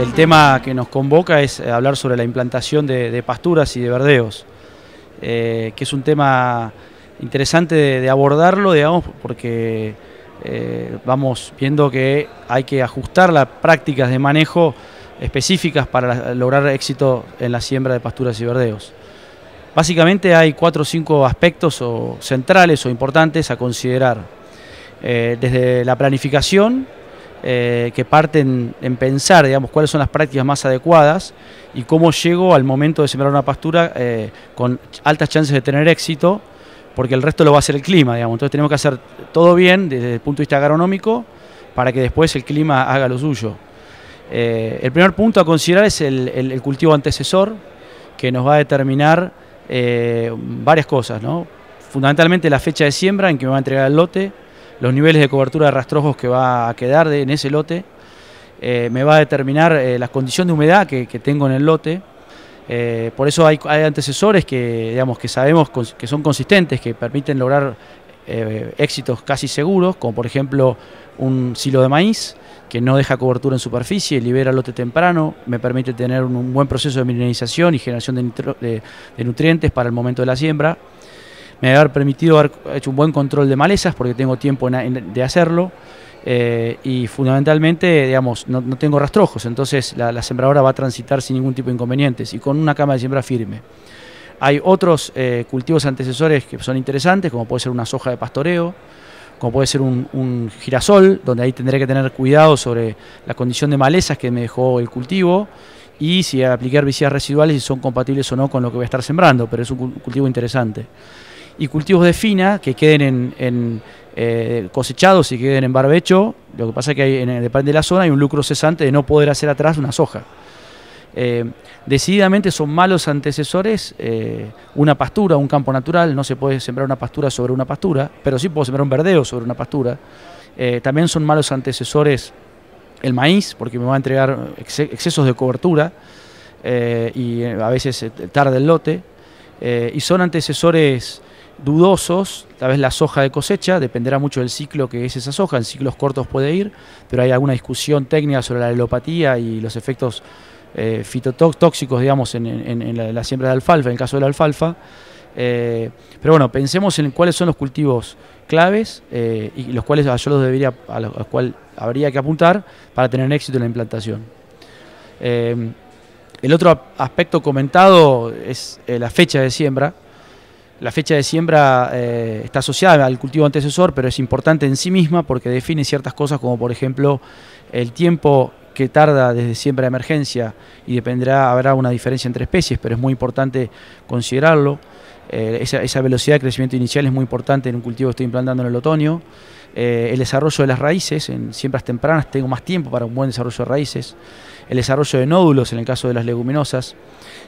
El tema que nos convoca es eh, hablar sobre la implantación de, pasturas y de verdeos, eh, que es un tema interesante de, abordarlo, digamos, porque eh, vamos viendo que hay que ajustar las prácticas de manejo específicas para lograr éxito en la siembra de pasturas y verdeos. Básicamente hay cuatro o cinco aspectos o centrales o importantes a considerar, desde la planificación, eh, que parten en pensar, digamos, cuáles son las prácticas más adecuadas y cómo llego al momento de sembrar una pastura eh, con altas chances de tener éxito, porque el resto lo va a hacer el clima, digamos. Entonces tenemos que hacer todo bien desde el punto de vista agronómico para que después el clima haga lo suyo. Eh, el primer punto a considerar es el, cultivo antecesor, que nos va a determinar varias cosas, ¿no? Fundamentalmente la fecha de siembra en que me va a entregar el lote, los niveles de cobertura de rastrojos que va a quedar en ese lote. Eh, me va a determinar eh, las condiciones de humedad que, tengo en el lote. Eh, por eso hay, antecesores que, digamos, que sabemos que son consistentes, que permiten lograr éxitos casi seguros, como por ejemplo un silo de maíz que no deja cobertura en superficie, libera lote temprano, me permite tener un, buen proceso de mineralización y generación de nutrientes para el momento de la siembra me ha permitido haber hecho un buen control de malezas porque tengo tiempo de hacerlo. Eh, y fundamentalmente, digamos, no, tengo rastrojos, entonces la, sembradora va a transitar sin ningún tipo de inconvenientes y con una cama de siembra firme. Hay otros eh, cultivos antecesores que son interesantes, como puede ser una soja de pastoreo, como puede ser un, girasol, donde ahí tendré que tener cuidado sobre la condición de malezas que me dejó el cultivo y si aplicar visitas residuales, si son compatibles o no con lo que voy a estar sembrando, pero es un cultivo interesante y cultivos de fina que queden en, eh, cosechados y queden en barbecho. Lo que pasa es que hay, en el eh, depende de la zona hay un lucro cesante de no poder hacer atrás una soja. Eh, decididamente son malos antecesores una pastura, un campo natural, no se puede sembrar una pastura sobre una pastura, pero sí puedo sembrar un verdeo sobre una pastura. también son malos antecesores el maíz, porque me va a entregar excesos de cobertura y a veces tarda el lote. y son antecesores dudosos, tal vez la soja de cosecha, dependerá mucho del ciclo que es esa soja, en ciclos cortos puede ir, pero hay alguna discusión técnica sobre la helopatía y los efectos eh, fitotóxicos, digamos, en, la, siembra de alfalfa, en el caso de la alfalfa. Eh, pero bueno, pensemos en cuáles son los cultivos claves eh, y los cuales yo los debería, a los, cuales habría que apuntar para tener éxito en la implantación. el otro aspecto comentado es la fecha de siembra la fecha de siembra eh, está asociada al cultivo antecesor, pero es importante en sí misma porque define ciertas cosas como por ejemplo el tiempo que tarda desde siembra a emergencia y dependerá, habrá una diferencia entre especies, pero es muy importante considerarlo. Eh, esa, velocidad de crecimiento inicial es muy importante en un cultivo que estoy implantando en el otoño. Eh, el desarrollo de las raíces, en siembras tempranas tengo más tiempo para un buen desarrollo de raíces. El desarrollo de nódulos en el caso de las leguminosas.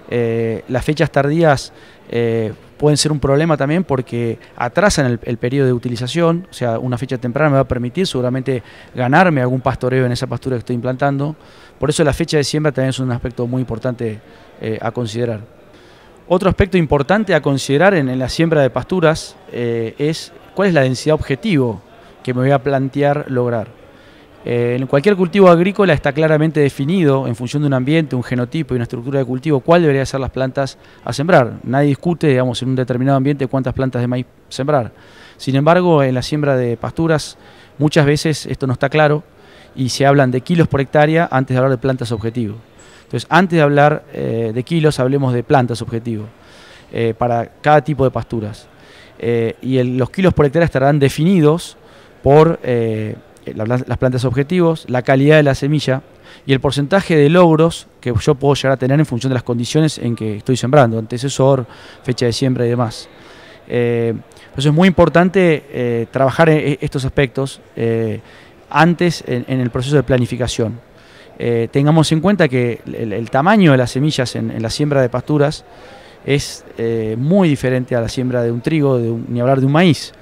Eh, las fechas tardías pueden ser un problema también porque atrasan el, periodo de utilización. O sea, una fecha temprana me va a permitir seguramente ganarme algún pastoreo en esa pastura que estoy implantando. Por eso la fecha de siembra también es un aspecto muy importante a considerar. Otro aspecto importante a considerar en, la siembra de pasturas eh, es cuál es la densidad objetivo que me voy a plantear lograr. Eh, en cualquier cultivo agrícola está claramente definido en función de un ambiente, un genotipo y una estructura de cultivo cuál deberían ser las plantas a sembrar. Nadie discute, digamos, en un determinado ambiente cuántas plantas de maíz sembrar. Sin embargo, en la siembra de pasturas muchas veces esto no está claro y se hablan de kilos por hectárea antes de hablar de plantas objetivo. Entonces, antes de hablar eh, de kilos, hablemos de plantas objetivo, eh, para cada tipo de pasturas. Eh, y los kilos por hectárea estarán definidos por las plantas objetivos, la calidad de la semilla y el porcentaje de logros que yo puedo llegar a tener en función de las condiciones en que estoy sembrando, antecesor, fecha de siembra y demás. entonces es muy importante trabajar estos aspectos antes en el proceso de planificación. Eh, tengamos en cuenta que el, tamaño de las semillas en, la siembra de pasturas es eh, muy diferente a la siembra de un trigo, de ni hablar de un maíz,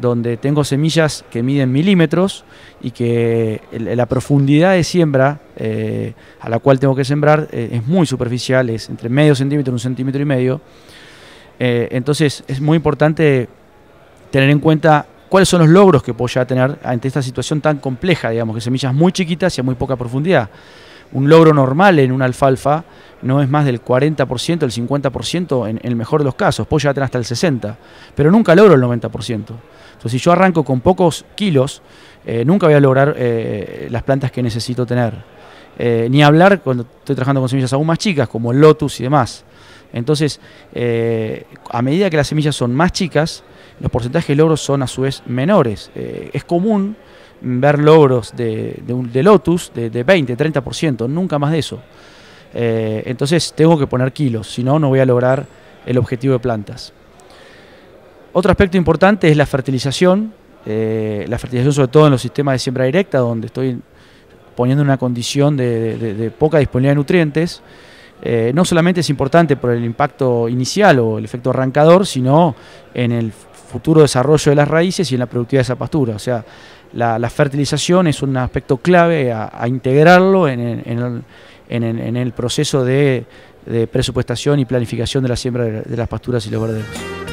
donde tengo semillas que miden milímetros y que la profundidad de siembra eh, a la cual tengo que sembrar es muy superficial, es entre medio centímetro y un centímetro y medio. entonces es muy importante tener en cuenta cuáles son los logros que puedo ya a tener ante esta situación tan compleja, digamos, que semillas muy chiquitas y a muy poca profundidad. Un logro normal en una alfalfa no es más del 40%, el 50% en, el mejor de los casos, puedo ya a tener hasta el 60%, pero nunca logro el 90%. Entonces, si yo arranco con pocos kilos, eh, nunca voy a lograr eh, las plantas que necesito tener. Eh, ni hablar cuando estoy trabajando con semillas aún más chicas, como el lotus y demás. Entonces, eh, a medida que las semillas son más chicas, los porcentajes de logros son a su vez menores. Eh, es común ver logros de, lotus de, 20, 30%, nunca más de eso. entonces, tengo que poner kilos, si no, no voy a lograr el objetivo de plantas. Otro aspecto importante es la fertilización, la fertilización sobre todo en los sistemas de siembra directa, donde estoy poniendo una condición de, poca disponibilidad de nutrientes. Eh, no solamente es importante por el impacto inicial o el efecto arrancador, sino en el futuro desarrollo de las raíces y en la productividad de esa pastura. O sea, la, fertilización es un aspecto clave a, integrarlo en, el, proceso de, presupuestación y planificación de la siembra de, las pasturas y los verderos.